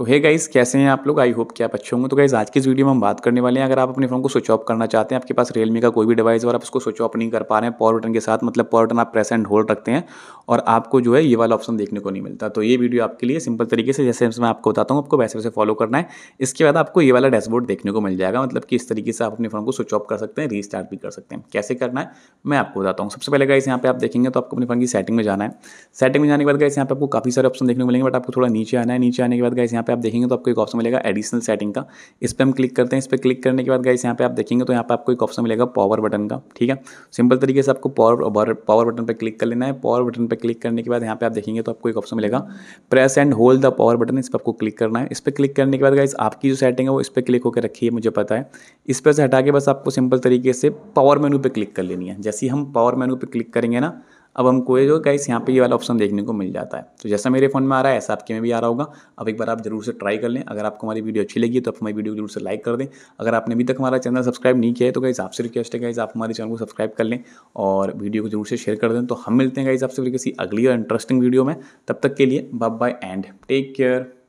तो hey guys कैसे हैं आप लोग आई होप कि आप अच्छे होंगे तो गाइस आज की इस वीडियो में हम बात करने वाले हैं अगर आप अपने फ़ोन को स्विच ऑफ करना चाहते हैं आपके पास रियलमी का कोई भी डिवाइस और आप उसको स्विच ऑफ नहीं कर पा रहे हैं पावर बटन के साथ मतलब पावर बटन आप प्रेस एंड होल्ड रखते हैं और आपको जो है ये वाला ऑप्शन देखने को नहीं मिलता तो ये वीडियो आपके लिए सिंपल तरीके से जैसे मैं आपको बताता हूँ आपको वैसे वैसे फॉलो करना है इसके बाद आपको ये वाला डैशबोर्ड देखने को मिल जाएगा मतलब कि इस तरीके से आप अपने फ़ोन को स्विच ऑफ कर सकते हैं रीस्टार्ट भी कर सकते हैं कैसे करना है मैं आपको बताता हूँ सबसे पहले गाइस यहाँ पे आप देखेंगे तो आपको अपने फ़ोन की सेटिंग में जाना है सेटिंग में जाने के बाद गाइस यहाँ पे आपको काफ़ी सारे ऑप्शन देखने को मिलेंगे बट आपको थोड़ा नीचे आना है नीचे आने के बाद गाइस यहाँ पे आप देखेंगे तो आपको एक ऑप्शन मिलेगा एडिशनल सेटिंग का इस पर हम क्लिक करते हैं इस पर क्लिक करने के बाद गाइस यहाँ पे आप देखेंगे तो यहाँ पे आपको एक ऑप्शन मिलेगा पावर बटन का ठीक है सिंपल तरीके से आपको पावर पावर बटन पर क्लिक कर लेना है पावर बटन पर क्लिक करने के बाद यहाँ पे आप देखेंगे तो आपको एक ऑप्शन मिलेगा press and hold the power button इस पर आपको क्लिक करना है इस पर क्लिक करने के बाद गाइज आपकी जो सेटिंग है वो इस पर क्लिक होकर रखी है मुझे पता है इस पर से हटा के बस आपको सिंपल तरीके से पावर मेनू पर क्लिक कर लेनी है जैसे ही हम पावर मेनू पर क्लिक करेंगे ना अब हमको जो गाइस यहाँ पे ये वाला ऑप्शन देखने को मिल जाता है तो जैसा मेरे फ़ोन में आ रहा है ऐसा आपके में भी आ रहा होगा अब एक बार आप जरूर से ट्राई कर लें अगर आपको हमारी वीडियो अच्छी लगी तो आप हमारी वीडियो को जरूर से लाइक कर दें अगर आपने अभी तक हमारा चैनल सब्सक्राइब नहीं किया है तो गाइज़ आपसे रिक्वेस्ट है गाइज आप हमारे चैनल को सब्सक्राइब कर लें और वीडियो को जरूर से शेयर कर दें तो हम मिलते हैं गाइज आपसे किसी अगली और इंटरेस्टिंग वीडियो में तब तक के लिए bye bye and take care